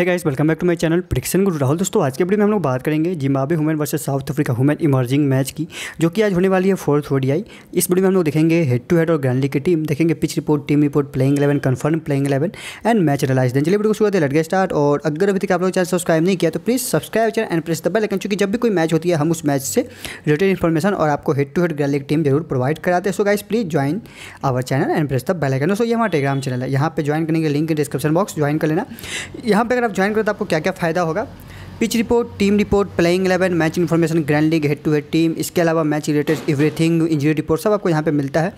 है guys welcome back to my channel प्रिक्सन गुरु राहुल दोस्तों आज के वीडियो में हम लोग बात करेंगे Zimbabwe women versus South Africa women emerging match की जो कि आज होने वाली है फोर्थ ओडीआई इस वीडियो में हम लोग देखेंगे हेड टू हेड और ग्रैंडली की टीम देखेंगे pitch report team report playing eleven confirm playing eleven and match रिलाइज दें चलिए वीडियो को शुरुआत है लटके स्टार्ट और अगर अभी तक आप लोग चैनल सब्सक्राइब नहीं किया तो please subscribe channel and press the bell चूंकि जब भी कोई मैच होती है हम उस मैच से रिलेटेड इन्फॉर्मेशन और आपको हेड टू हेड ग्रैंडली की टीम जरूर प्रोवाइड कराते हैं so guys please join our channel and press the bell दोस्तों ये हमारा टेलीग्राम चैनल है यहाँ पर ज्वाइन करने के लिंक डिस्क्रिप्शन बॉक्स ज्वाइन कर लेना यहाँ पर अगर आप ज्वाइन करें तो आपको क्या क्या फ़ायदा होगा pitch report team report playing eleven match information grand league head to head team इसके अलावा match related everything injury report सब आपको यहाँ पे मिलता है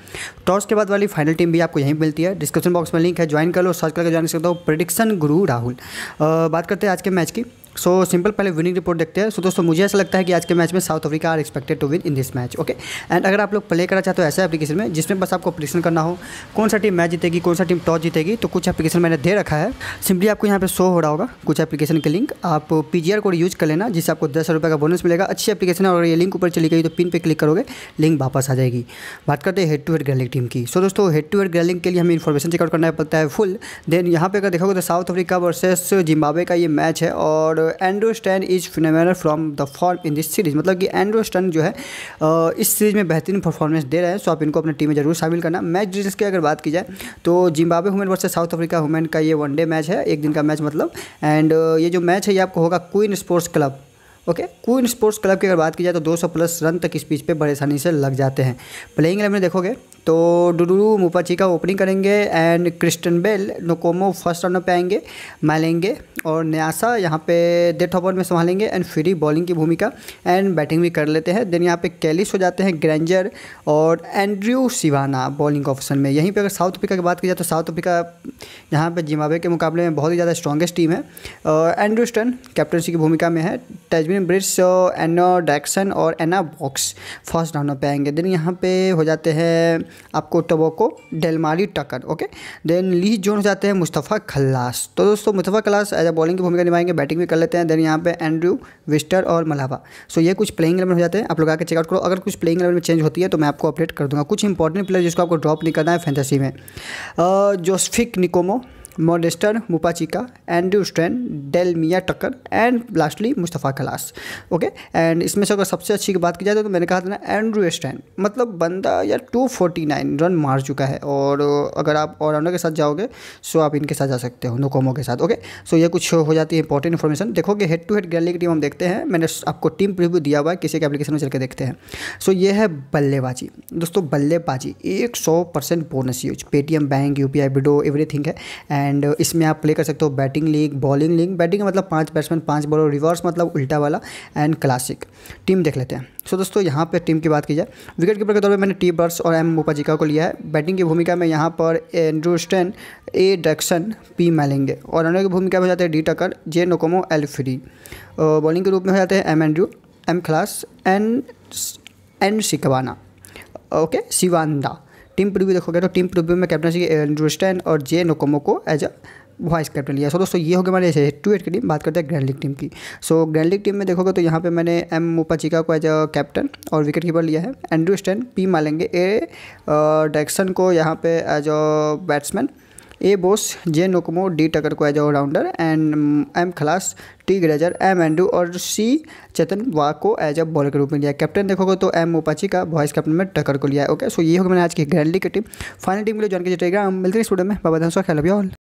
टॉस के बाद वाली फाइनल टीम भी आपको यहीं मिलती है डिस्क्रिप्शन बॉक्स में लिंक है ज्वाइन कर लो सर्च करके ज्वाइन कर हूँ प्रडिक्शन गुरु राहुल बात करते हैं आज के मैच की सो so, सिंपल पहले विनिंग रिपोर्ट देखते हैं सो so, दोस्तों मुझे ऐसा लगता है कि आज के मैच में South Africa are expected to win in this match okay and अगर आप लोग प्ले करना चाहते हो ऐसे एप्लीकेशन में जिसमें बस आपको प्रिडिक्शन करना हो कौन सा टीम मैच जीतेगी कौन सा टीम टॉस जीतेगी तो कुछ एप्लीकेशन मैंने दे रखा है सिंपली आपको यहाँ पर शो हो रहा होगा कुछ एप्लीकेशन के लिंक आप पी जी कोड यूज़ कर लेना जिससे आपको दस रुपये का बोनस मिलेगा अच्छी एप्लीकेशन है और ये लिंक ऊपर चली गई तो पिन पर क्लिक करोगे लिंक वापस आ जाएगी बात करते हैं हेड टू हेड ग्रैलिंग टीम की सो दोस्तों हेड टू हेड ग्रैलिंग के लिए हमें इन्फॉर्मेशन चेकआउट करना पड़ता है फुल देन यहाँ पर अगर देखोगे तो साउथ अफ्रीका वर्सेस जिम्बावे का ये मैच है और Andrie Steyn is phenomenal from the form in this series मतलब कि एंड्रोस्टैन जो है इस सीरीज में बेहतरीन परफॉर्मेंस दे रहे हैं सो आप इनको अपनी टीम में जरूर शामिल करना मैच रिजल्ट की अगर बात की जाए तो Zimbabwe women versus South Africa women का ये वनडे मैच है एक दिन का मैच मतलब एंड ये जो मैच है ये आपको होगा Queen Sports Club okay Queen Sports Club की अगर बात की जाए तो 200 प्लस रन तक इस पीच पे बड़े आसानी से लग जाते हैं प्लेइंग में देखोगे तो डुडू मुपाची का ओपनिंग करेंगे एंड क्रिस्टन बेल नोकोमो फर्स्ट रन पे आएंगे मालेंगे और न्यासा यहाँ पे डेथ ओवर में संभालेंगे एंड फ्री बॉलिंग की भूमिका एंड बैटिंग भी कर लेते हैं देन यहाँ पे कैलिस हो जाते हैं ग्रेंजर और एंड्रयू सिवाना बॉलिंग ऑप्शन में यहीं पर अगर साउथ अफ्रीका की बात की जाए तो साउथ अफ्रीका यहाँ पर जिम्बावे के मुकाबले में बहुत ही ज़्यादा स्ट्रॉगेस्ट टीम है एंड्रू स्टन कैप्टनसी की भूमिका में है टेजमिन ब्रिज एनो डैक्सन और एना बॉक्स फर्स्ट राउंड पे आएंगे देन यहाँ पे हो जाते हैं आपको टबोको डेलमारी टकर ओके देन ली जोन हो जाते हैं मुस्तफ़ा खल्लास तो दोस्तों मुस्तफ़ा खल्लास एज अ बॉलिंग की भूमिका निभाएंगे बैटिंग भी कर लेते हैं देन यहाँ पे एंड्रू विस्टर और मलावा सो ये कुछ प्लेइंग एलेवन हो जाते हैं आप लोग आकर चेकआउट करो अगर कुछ प्लेइंग एलेवन में चेंज होती है तो मैं आपको अपडेट कर दूंगा कुछ इंपॉर्टेंट प्लेयर जिसको आपको ड्रॉप नहीं करना है फैंटेसी में जोसफिक निकोमो मोडेस्टर मुपाचिका एंड्रू डेल मिया टक्कर एंड लास्टली मुस्तफ़ा खलास ओके एंड इसमें से अगर सबसे अच्छी की बात की जाए तो मैंने कहा था ना एंड्रू स्टैन मतलब बंदा यार 249 रन मार चुका है और अगर आप ऑलराउंडर के साथ जाओगे सो आप इनके साथ जा सकते हो नोकोमो के साथ ओके सो ये कुछ हो जाती है इंपॉर्टेंट इन्फॉर्मेशन देखोगे हेड टू हेड गैली की टीम हम देखते हैं मैंने आपको टीम प्रिव्यू दिया हुआ है किसी के एप्लीकेशन में चल के देखते हैं सो ये है बल्लेबाजी दोस्तों बल्लेबाजी एक सौ percent bonus use Paytm bank U P I everything है एंड uh, इसमें आप प्ले कर सकते हो batting league bowling league batting मतलब पाँच बैट्समैन पाँच बॉलर रिवर्स मतलब उल्टा वाला एंड क्लासिक टीम देख लेते हैं सो so, दोस्तों यहाँ पर टीम की बात की जाए विकेट कीपर के तौर पर मैंने टी बर्स और एम मोपाजिका को लिया है बैटिंग की भूमिका में यहाँ पर Andrie Steyn A Dercksen P Marange और रनों की भूमिका में हो जाते हैं D Tucker J Nkomo L free bowling के रूप में हो जाते हैं M Andrie M Klaas N N सिकवाना ओके सिवानदा टीम प्रीव्यू देखोगे तो टीम प्रीव्यू में कैप्टनसी एंड्रू स्टैन और जे नोकोमो को एज अ वाइस कैप्टन लिया सो दोस्तों ये हो गया हमारे टू एट की टीम बात करते हैं ग्रैंड लीग टीम की सो ग्रैंड लीग टीम में देखोगे तो यहाँ पे मैंने एम मोपाचिका को एज अ कैप्टन और विकेट कीपर लिया है Andrie Steyn P Marange A Dercksen को यहाँ पे as a batsman A Bosch J Nkomo D Tucker को as allrounder and M Klaas T ग्रेजर एम एंड्रू और सी चेतन वा को एज अ बॉलर के रूप में लिया कैप्टन देखोगे तो एम मोपाची का वॉइस कैप्टन में टकर को लिया है ओके सो ये होगा मैंने आज की ग्रैंडली की टीम फाइनल टीम के लिए ज्वाइन कीजिए टेलीग्राम मिलते हैं स्टूडियो में बाबा धनसो खेल ऑल